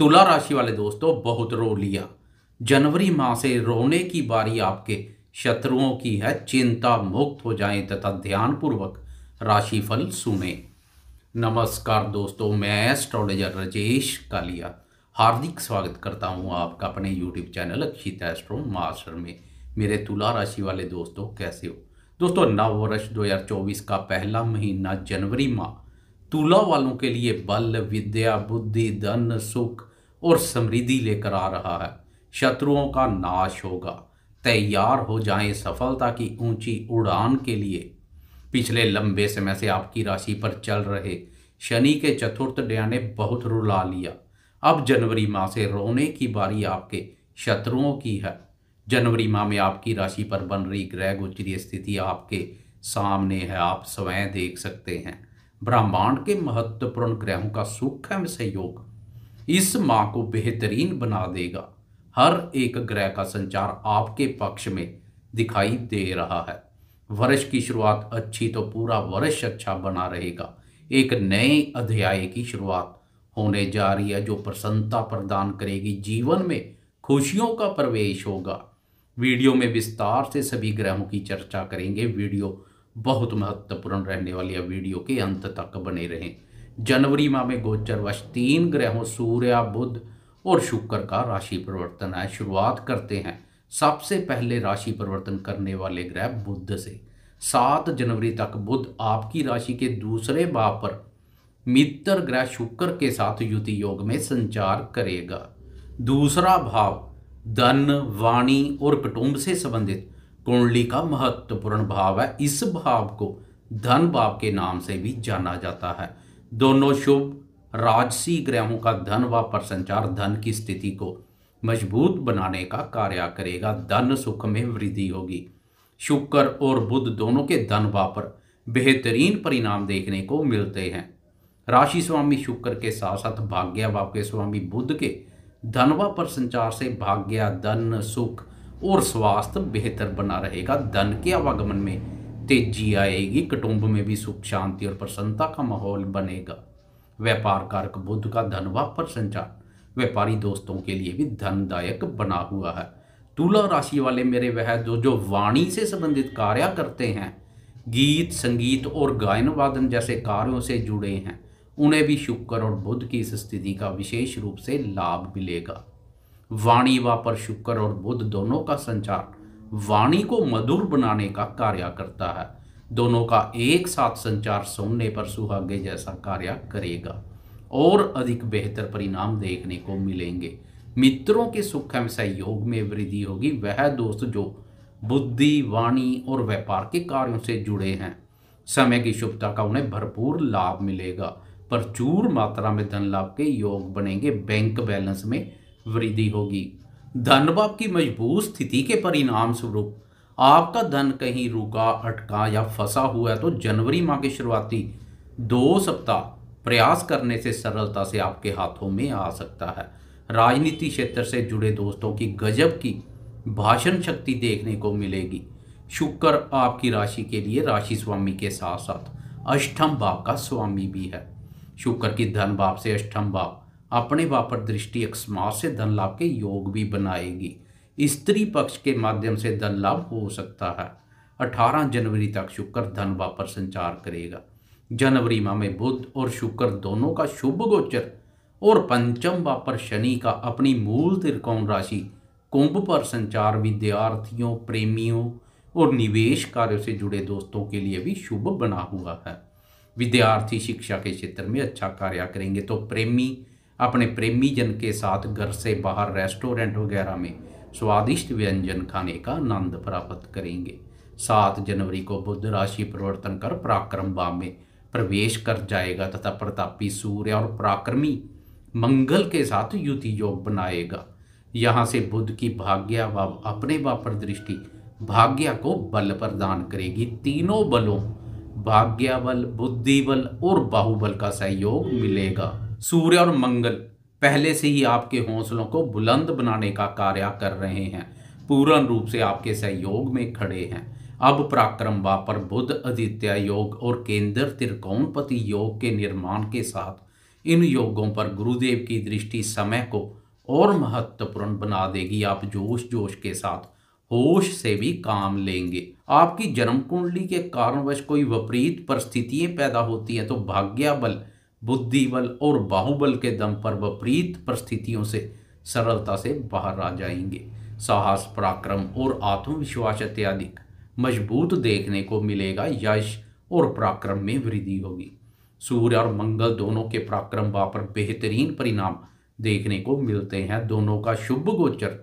तुला राशि वाले दोस्तों बहुत रो लिया जनवरी माह से रोने की बारी आपके शत्रुओं की है चिंता मुक्त हो जाएं तथा ध्यानपूर्वक राशिफल सुने नमस्कार दोस्तों मैं एस्ट्रोलॉजर रजेश कालिया हार्दिक स्वागत करता हूं आपका अपने YouTube channel Akshit astro master में मेरे तुला राशि वाले दोस्तों कैसे हो दोस्तों नव वर्ष 2024 का पहला महीना जनवरी माह तुला वालों के लिए बल विद्या बुद्धि धन सुख और समृद्धि लेकर आ रहा है शत्रुओं का नाश होगा तैयार हो जाएं सफलता की ऊंची उड़ान के लिए पिछले लंबे समय से आपकी राशि पर चल रहे शनि के चतुर्थ डया ने बहुत रुला लिया अब जनवरी माह से रोने की बारी आपके शत्रुओं की है जनवरी माह में आपकी राशि पर बन रही ग्रह गोचरीय स्थिति आपके सामने है आप स्वयं देख सकते हैं ब्रह्मांड के महत्वपूर्ण ग्रहों का सूक्ष्म सहयोग इस माह को बेहतरीन बना देगा हर एक ग्रह का संचार आपके पक्ष में दिखाई दे रहा है वर्ष की शुरुआत अच्छी तो पूरा वर्ष अच्छा बना रहेगा एक नए अध्याय की शुरुआत होने जा रही है जो प्रसन्नता प्रदान करेगी जीवन में खुशियों का प्रवेश होगा वीडियो में विस्तार से सभी ग्रहों की चर्चा करेंगे वीडियो बहुत महत्वपूर्ण रहने वाली है वीडियो के अंत तक बने रहें जनवरी माह में गोचर वश तीन ग्रहों सूर्य बुध और शुक्र का राशि परिवर्तन है शुरुआत करते हैं सबसे पहले राशि परिवर्तन करने वाले ग्रह बुध से सात जनवरी तक बुध आपकी राशि के दूसरे भाव पर मित्र ग्रह शुक्र के साथ युति योग में संचार करेगा दूसरा भाव धन वाणी और कुटुंब से संबंधित कुंडली का महत्वपूर्ण भाव है इस भाव को धन भाव के नाम से भी जाना जाता है दोनों शुभ राजसी ग्रहों का धन व प्रसंचार धन की स्थिति को मजबूत बनाने का कार्य करेगा धन सुख में वृद्धि होगी शुक्र और बुध दोनों के धन व पर बेहतरीन परिणाम देखने को मिलते हैं राशि स्वामी शुक्र के साथ साथ भाग्य भाव के स्वामी बुध के धनवा पर संचार से भाग्य धन सुख और स्वास्थ्य बेहतर बना रहेगा धन के आवागमन में तेजी आएगी कुटुंब में भी सुख शांति और प्रसन्नता का माहौल बनेगा व्यापार कारक बुद्ध का धन वापर संचार व्यापारी दोस्तों के लिए भी धनदायक बना हुआ है तुला राशि वाले मेरे वह जो जो वाणी से संबंधित कार्य करते हैं गीत संगीत और गायन वादन जैसे कार्यों से जुड़े हैं उन्हें भी शुक्र और बुद्ध की इस स्थिति का विशेष रूप से लाभ मिलेगा वाणी व पर शुक्र और बुद्ध दोनों का संचार वाणी को मधुर बनाने का कार्य करता है दोनों का एक साथ संचार सुनने पर सुहागे जैसा कार्य करेगा और अधिक बेहतर परिणाम देखने को मिलेंगे मित्रों के सुख में सहयोग में वृद्धि होगी वह दोस्त जो बुद्धि वाणी और व्यापार के कार्यों से जुड़े हैं समय की शुभता का उन्हें भरपूर लाभ मिलेगा प्रचुर मात्रा में धन लाभ के योग बनेंगे बैंक बैलेंस में वृद्धि होगी धन भाव की मजबूत स्थिति के परिणाम स्वरूप आपका धन कहीं रुका अटका या फंसा हुआ है तो जनवरी माह के शुरुआती दो सप्ताह प्रयास करने से सरलता से आपके हाथों में आ सकता है राजनीति क्षेत्र से जुड़े दोस्तों की गजब की भाषण शक्ति देखने को मिलेगी शुक्र आपकी राशि के लिए राशि स्वामी के साथ साथ अष्टम भाव का स्वामी भी है शुक्र की धन भाव से अष्टम भाव अपने वापर दृष्टि समाज से धन लाभ के योग भी बनाएगी स्त्री पक्ष के माध्यम से धन लाभ हो सकता है 18 जनवरी तक शुक्र धन वापर संचार करेगा जनवरी माह में बुध और शुक्र दोनों का शुभ गोचर और पंचम वापर शनि का अपनी मूल त्रिकोण राशि कुंभ पर संचार विद्यार्थियों प्रेमियों और निवेश कार्यों से जुड़े दोस्तों के लिए भी शुभ बना हुआ है विद्यार्थी शिक्षा के क्षेत्र में अच्छा कार्य करेंगे तो प्रेमी अपने प्रेमी जन के साथ घर से बाहर रेस्टोरेंट वगैरह में स्वादिष्ट व्यंजन खाने का आनंद प्राप्त करेंगे सात जनवरी को बुद्ध राशि परिवर्तन कर पराक्रम भाव में प्रवेश कर जाएगा तथा प्रतापी सूर्य और पराक्रमी मंगल के साथ युति योग बनाएगा यहाँ से बुद्ध की भाग्या व अपने व दृष्टि भाग्या को बल प्रदान करेगी तीनों बलों भाग्या बल बुद्धि बल और बाहुबल का सहयोग मिलेगा सूर्य और मंगल पहले से ही आपके हौसलों को बुलंद बनाने का कार्य कर रहे हैं पूर्ण रूप से आपके सहयोग में खड़े हैं अब पराक्रम वापर बुद्ध आदित्य योग और केंद्र त्रिकोणपति योग के निर्माण के साथ इन योगों पर गुरुदेव की दृष्टि समय को और महत्वपूर्ण बना देगी आप जोश जोश के साथ होश से भी काम लेंगे आपकी जन्म कुंडली के कारणवश कोई विपरीत परिस्थितियां पैदा होती हैं तो भाग्य बल बुद्धि बल और बाहुबल के दम पर विपरीत परिस्थितियों से सरलता से बाहर आ जाएंगे साहस पराक्रम और आत्मविश्वास इत्यादि मजबूत देखने को मिलेगा यश और पराक्रम में वृद्धि होगी सूर्य और मंगल दोनों के पराक्रम भाव पर बेहतरीन परिणाम देखने को मिलते हैं दोनों का शुभ गोचर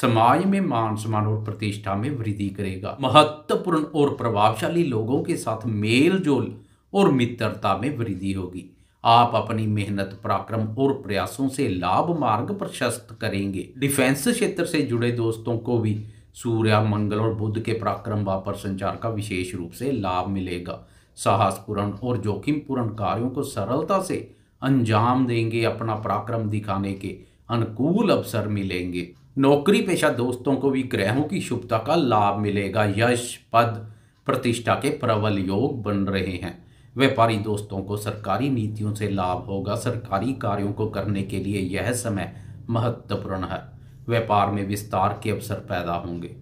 समाज में मान सम्मान और प्रतिष्ठा में वृद्धि करेगा महत्वपूर्ण और प्रभावशाली लोगों के साथ मेल जोल और मित्रता में वृद्धि होगी आप अपनी मेहनत पराक्रम और प्रयासों से लाभ मार्ग प्रशस्त करेंगे डिफेंस क्षेत्र से जुड़े दोस्तों को भी सूर्य मंगल और बुद्ध के पराक्रम व पर संचार का विशेष रूप से लाभ मिलेगा साहसपूर्ण और जोखिमपूर्ण कार्यों को सरलता से अंजाम देंगे अपना पराक्रम दिखाने के अनुकूल अवसर मिलेंगे नौकरी पेशा दोस्तों को भी ग्रहों की शुभता का लाभ मिलेगा यश पद प्रतिष्ठा के प्रबल योग बन रहे हैं व्यापारी दोस्तों को सरकारी नीतियों से लाभ होगा सरकारी कार्यों को करने के लिए यह समय महत्वपूर्ण है व्यापार में विस्तार के अवसर पैदा होंगे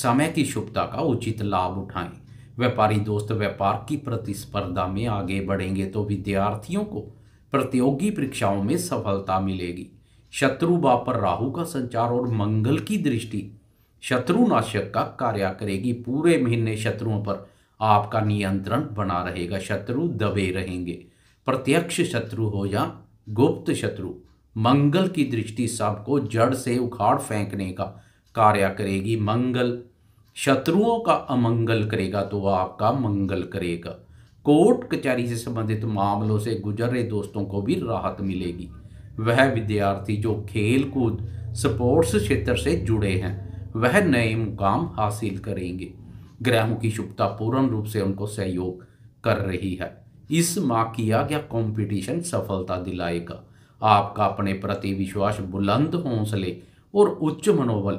समय की शुभता का उचित लाभ उठाएं व्यापारी दोस्त व्यापार की प्रतिस्पर्धा में आगे बढ़ेंगे तो विद्यार्थियों को प्रतियोगी परीक्षाओं में सफलता मिलेगी शत्रु पर राहु का संचार और मंगल की दृष्टि शत्रुनाशक का कार्य करेगी पूरे महीने शत्रुओं पर आपका नियंत्रण बना रहेगा शत्रु दबे रहेंगे प्रत्यक्ष शत्रु हो या गुप्त शत्रु मंगल की दृष्टि सबको जड़ से उखाड़ फेंकने का कार्य करेगी मंगल शत्रुओं का अमंगल करेगा तो वह आपका मंगल करेगा कोर्ट कचहरी से संबंधित मामलों से गुजर रहे दोस्तों को भी राहत मिलेगी वह विद्यार्थी जो खेल कूद स्पोर्ट्स क्षेत्र से जुड़े हैं वह नए मुकाम हासिल करेंगे ग्रहों की शुभता पूर्ण रूप से उनको सहयोग कर रही है इस माह किया गया कंपटीशन सफलता दिलाएगा आपका अपने प्रति विश्वास बुलंद हौसले और उच्च मनोबल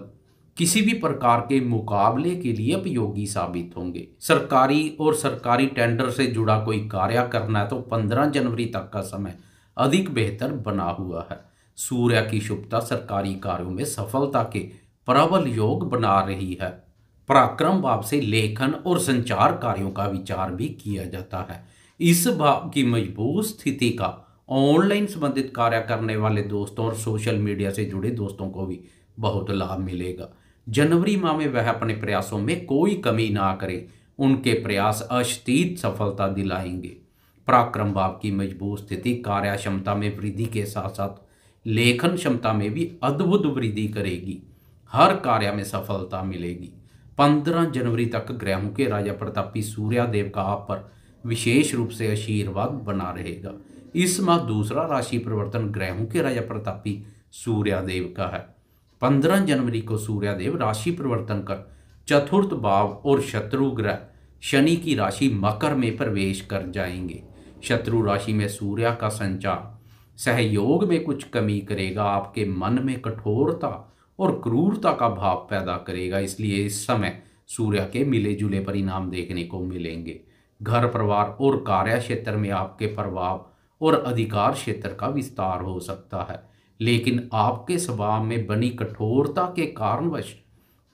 किसी भी प्रकार के मुकाबले के लिए उपयोगी साबित होंगे सरकारी और सरकारी टेंडर से जुड़ा कोई कार्य करना है तो 15 जनवरी तक का समय अधिक बेहतर बना हुआ है सूर्य की शुभता सरकारी कार्यों में सफलता के प्रबल योग बना रही है पराक्रम भाव से लेखन और संचार कार्यों का विचार भी किया जाता है इस भाव की मजबूत स्थिति का ऑनलाइन संबंधित कार्य करने वाले दोस्तों और सोशल मीडिया से जुड़े दोस्तों को भी बहुत लाभ मिलेगा जनवरी माह में वह अपने प्रयासों में कोई कमी ना करे उनके प्रयास अशतीत सफलता दिलाएंगे पराक्रम भाव की मजबूत स्थिति कार्य क्षमता में वृद्धि के साथ साथ लेखन क्षमता में भी अद्भुत वृद्धि करेगी हर कार्य में सफलता मिलेगी पंद्रह जनवरी तक ग्रहों के राजा प्रतापी सूर्यादेव का आप पर विशेष रूप से आशीर्वाद बना रहेगा इस माह दूसरा राशि परिवर्तन ग्रहों के राजा प्रतापी सूर्यादेव का है पंद्रह जनवरी को सूर्यादेव राशि परिवर्तन कर चतुर्थ भाव और शत्रु ग्रह शनि की राशि मकर में प्रवेश कर जाएंगे शत्रु राशि में सूर्या का संचार सहयोग में कुछ कमी करेगा आपके मन में कठोरता और क्रूरता का भाव पैदा करेगा इसलिए इस समय सूर्य के मिले जुले परिणाम देखने को मिलेंगे घर परिवार और कार्य क्षेत्र में आपके प्रभाव और अधिकार क्षेत्र का विस्तार हो सकता है लेकिन आपके स्वभाव में बनी कठोरता के कारणवश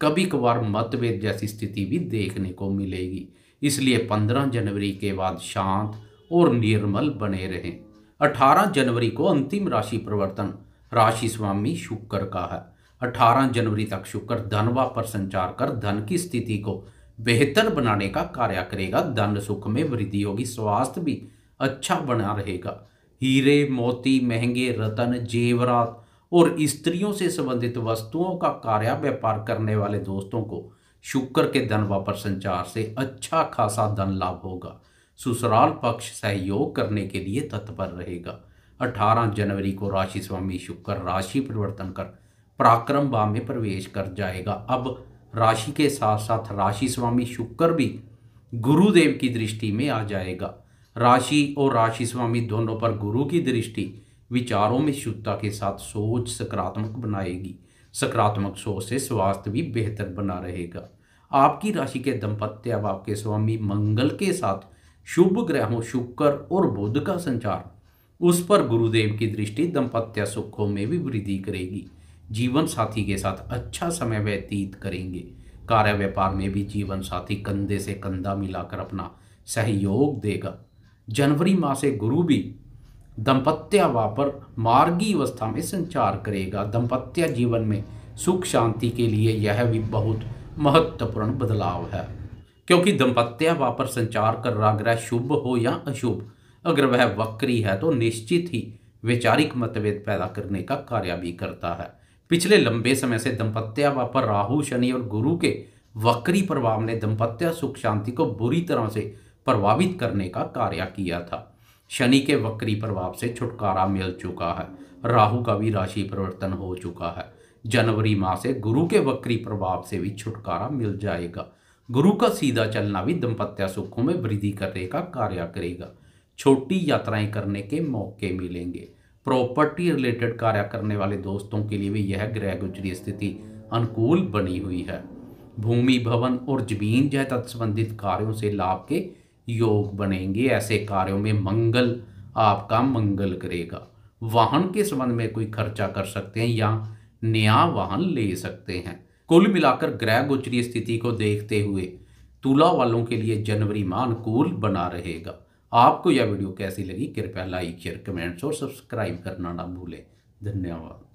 कभी कभार मतभेद जैसी स्थिति भी देखने को मिलेगी इसलिए 15 जनवरी के बाद शांत और निर्मल बने रहें 18 जनवरी को अंतिम राशि परिवर्तन राशि स्वामी शुक्र का है 18 जनवरी तक शुक्र धनवा पर संचार कर धन की स्थिति को बेहतर बनाने का कार्य करेगा धन सुख में वृद्धि होगी स्वास्थ्य भी अच्छा बना रहेगा हीरे मोती महंगे रतन जेवरात और स्त्रियों से संबंधित वस्तुओं का कार्य व्यापार करने वाले दोस्तों को शुक्र के धनवा पर संचार से अच्छा खासा धन लाभ होगा ससुराल पक्ष सहयोग करने के लिए तत्पर रहेगा 18 जनवरी को राशि स्वामी शुक्र राशि परिवर्तन कर पराक्रम भाव में प्रवेश कर जाएगा अब राशि के साथ साथ राशि स्वामी शुक्र भी गुरुदेव की दृष्टि में आ जाएगा राशि और राशि स्वामी दोनों पर गुरु की दृष्टि विचारों में शुद्धता के साथ सोच सकारात्मक बनाएगी सकारात्मक सोच से स्वास्थ्य भी बेहतर बना रहेगा आपकी राशि के दंपत्य अब आपके स्वामी मंगल के साथ शुभ ग्रहों शुक्र और बुध का संचार उस पर गुरुदेव की दृष्टि दंपत्य सुखों में भी वृद्धि करेगी जीवन साथी के साथ अच्छा समय व्यतीत करेंगे कार्य व्यापार में भी जीवन साथी कंधे से कंधा मिलाकर अपना सहयोग देगा जनवरी माह से गुरु भी दंपत्या वापर मार्गी अवस्था में संचार करेगा दंपत्या जीवन में सुख शांति के लिए यह भी बहुत महत्वपूर्ण बदलाव है क्योंकि दंपत्या वापर संचार कर रहा ग्रह शुभ हो या अशुभ अगर वह वक्री है तो निश्चित ही वैचारिक मतभेद पैदा करने का कार्य भी करता है पिछले लंबे समय से दंपत्या पर राहु शनि और गुरु के वक्री प्रभाव ने दंपत्या सुख शांति को बुरी तरह से प्रभावित करने का कार्य किया था शनि के वक्री प्रभाव से छुटकारा मिल चुका है राहु का भी राशि परिवर्तन हो चुका है जनवरी माह से गुरु के वक्री प्रभाव से भी छुटकारा मिल जाएगा गुरु का सीधा चलना भी दंपत्या सुखों में वृद्धि करने का कार्य करेगा छोटी यात्राएं करने के मौके मिलेंगे प्रॉपर्टी रिलेटेड कार्य करने वाले दोस्तों के लिए भी यह ग्रह गोचरी स्थिति अनुकूल बनी हुई है भूमि भवन और जमीन जायदाद संबंधित कार्यों से लाभ के योग बनेंगे ऐसे कार्यों में मंगल आपका मंगल करेगा वाहन के संबंध में कोई खर्चा कर सकते हैं या नया वाहन ले सकते हैं कुल मिलाकर ग्रह गोचरी स्थिति को देखते हुए तुला वालों के लिए जनवरी माह अनुकूल बना रहेगा आपको यह वीडियो कैसी लगी कृपया लाइक शेयर कमेंट्स और सब्सक्राइब करना ना भूलें धन्यवाद